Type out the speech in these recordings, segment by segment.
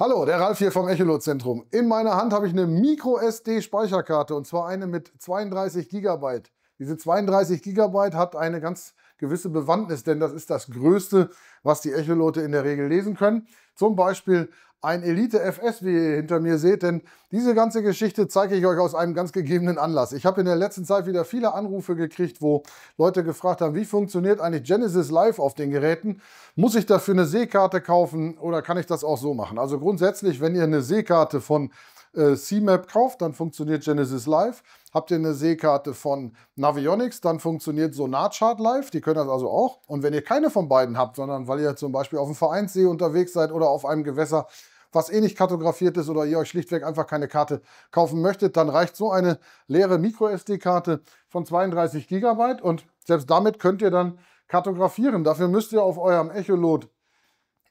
Hallo, der Ralf hier vom Echolot-Zentrum. In meiner Hand habe ich eine MicroSD-Speicherkarte und zwar eine mit 32 GB. Diese 32 Gigabyte hat eine ganz gewisse Bewandtnis, denn das ist das Größte, was die Echolote in der Regel lesen können. Zum Beispiel ein Elite FS, wie ihr hinter mir seht, denn diese ganze Geschichte zeige ich euch aus einem ganz gegebenen Anlass. Ich habe in der letzten Zeit wieder viele Anrufe gekriegt, wo Leute gefragt haben, wie funktioniert eigentlich Genesis Live auf den Geräten? Muss ich dafür eine Seekarte kaufen oder kann ich das auch so machen? Also grundsätzlich, wenn ihr eine Seekarte von äh, CMAP kauft, dann funktioniert Genesis Live. Habt ihr eine Seekarte von Navionics, dann funktioniert Sonarchart Live, die können das also auch. Und wenn ihr keine von beiden habt, sondern weil ihr zum Beispiel auf dem Vereinssee unterwegs seid oder auf einem Gewässer, was eh nicht kartografiert ist oder ihr euch schlichtweg einfach keine Karte kaufen möchtet, dann reicht so eine leere MicroSD-Karte von 32 GB und selbst damit könnt ihr dann kartografieren. Dafür müsst ihr auf eurem Echolot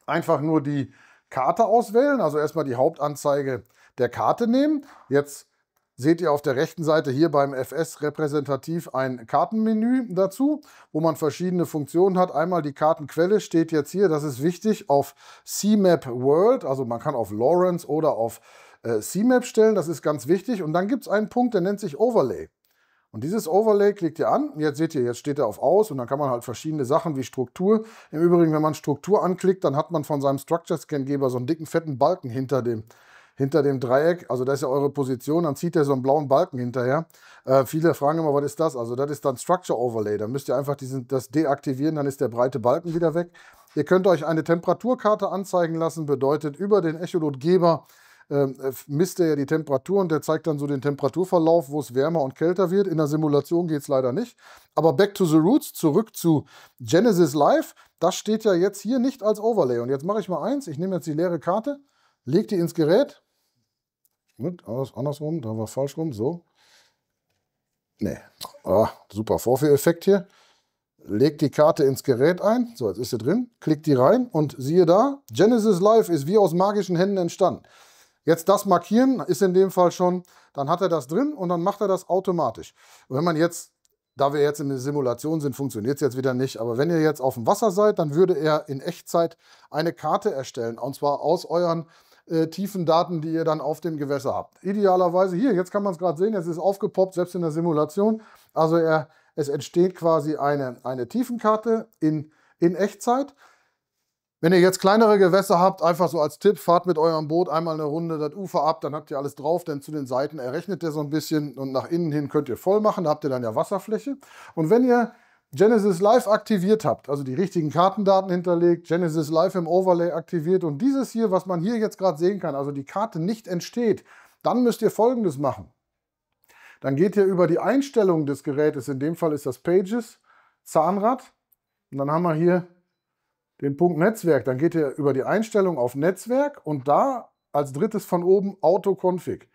einfach nur die Karte auswählen, also erstmal die Hauptanzeige der Karte nehmen. Jetzt seht ihr auf der rechten Seite hier beim FS repräsentativ ein Kartenmenü dazu, wo man verschiedene Funktionen hat. Einmal die Kartenquelle steht jetzt hier, das ist wichtig, auf CMap World, also man kann auf Lawrence oder auf äh, CMap stellen, das ist ganz wichtig. Und dann gibt es einen Punkt, der nennt sich Overlay. Und dieses Overlay klickt ihr an. Jetzt seht ihr, jetzt steht er auf Aus und dann kann man halt verschiedene Sachen wie Struktur. Im Übrigen, wenn man Struktur anklickt, dann hat man von seinem Structure Scan Geber so einen dicken, fetten Balken hinter dem hinter dem Dreieck, also das ist ja eure Position, dann zieht er so einen blauen Balken hinterher. Äh, viele fragen immer, was ist das? Also das ist dann Structure Overlay. Dann müsst ihr einfach diesen, das deaktivieren, dann ist der breite Balken wieder weg. Ihr könnt euch eine Temperaturkarte anzeigen lassen, bedeutet über den Echolotgeber äh, misst er ja die Temperatur und der zeigt dann so den Temperaturverlauf, wo es wärmer und kälter wird. In der Simulation geht es leider nicht. Aber back to the roots, zurück zu Genesis Live, das steht ja jetzt hier nicht als Overlay. Und jetzt mache ich mal eins, ich nehme jetzt die leere Karte, lege die ins Gerät Gut, andersrum, da war falsch rum, so. Nee. Ah, super Vorführeffekt hier. Legt die Karte ins Gerät ein. So, jetzt ist sie drin. Klickt die rein und siehe da, Genesis Live ist wie aus magischen Händen entstanden. Jetzt das markieren ist in dem Fall schon, dann hat er das drin und dann macht er das automatisch. wenn man jetzt, da wir jetzt in der Simulation sind, funktioniert es jetzt wieder nicht, aber wenn ihr jetzt auf dem Wasser seid, dann würde er in Echtzeit eine Karte erstellen und zwar aus euren äh, tiefen Daten, die ihr dann auf dem Gewässer habt. Idealerweise hier, jetzt kann man es gerade sehen, es ist aufgepoppt, selbst in der Simulation. Also er, es entsteht quasi eine, eine Tiefenkarte in, in Echtzeit. Wenn ihr jetzt kleinere Gewässer habt, einfach so als Tipp, fahrt mit eurem Boot einmal eine Runde das Ufer ab, dann habt ihr alles drauf, denn zu den Seiten errechnet der so ein bisschen und nach innen hin könnt ihr voll machen, da habt ihr dann ja Wasserfläche. Und wenn ihr Genesis Live aktiviert habt, also die richtigen Kartendaten hinterlegt, Genesis Live im Overlay aktiviert und dieses hier, was man hier jetzt gerade sehen kann, also die Karte nicht entsteht, dann müsst ihr Folgendes machen. Dann geht ihr über die Einstellungen des Gerätes, in dem Fall ist das Pages, Zahnrad und dann haben wir hier den Punkt Netzwerk. Dann geht ihr über die Einstellung auf Netzwerk und da als drittes von oben Auto Config.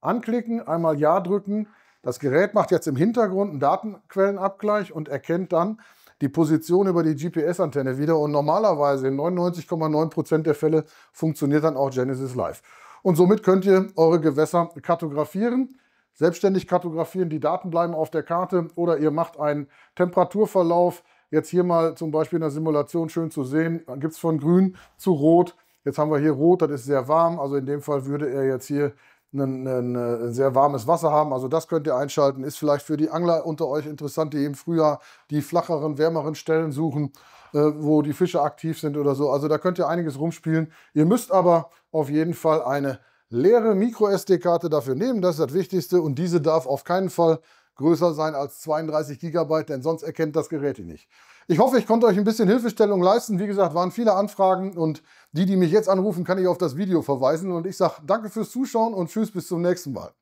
Anklicken, einmal Ja drücken, das Gerät macht jetzt im Hintergrund einen Datenquellenabgleich und erkennt dann die Position über die GPS-Antenne wieder. Und normalerweise in 99,9% der Fälle funktioniert dann auch Genesis Live. Und somit könnt ihr eure Gewässer kartografieren, selbstständig kartografieren, die Daten bleiben auf der Karte oder ihr macht einen Temperaturverlauf. Jetzt hier mal zum Beispiel in der Simulation schön zu sehen, dann gibt es von grün zu rot. Jetzt haben wir hier rot, das ist sehr warm, also in dem Fall würde er jetzt hier ein, ein, äh, ein, sehr warmes Wasser haben. Also das könnt ihr einschalten. Ist vielleicht für die Angler unter euch interessant, die im Frühjahr die flacheren, wärmeren Stellen suchen, äh, wo die Fische aktiv sind oder so. Also da könnt ihr einiges rumspielen. Ihr müsst aber auf jeden Fall eine leere Micro-SD-Karte dafür nehmen. Das ist das Wichtigste. Und diese darf auf keinen Fall größer sein als 32 GB, denn sonst erkennt das Gerät ihn nicht. Ich hoffe, ich konnte euch ein bisschen Hilfestellung leisten. Wie gesagt, waren viele Anfragen und die, die mich jetzt anrufen, kann ich auf das Video verweisen. Und ich sage danke fürs Zuschauen und tschüss bis zum nächsten Mal.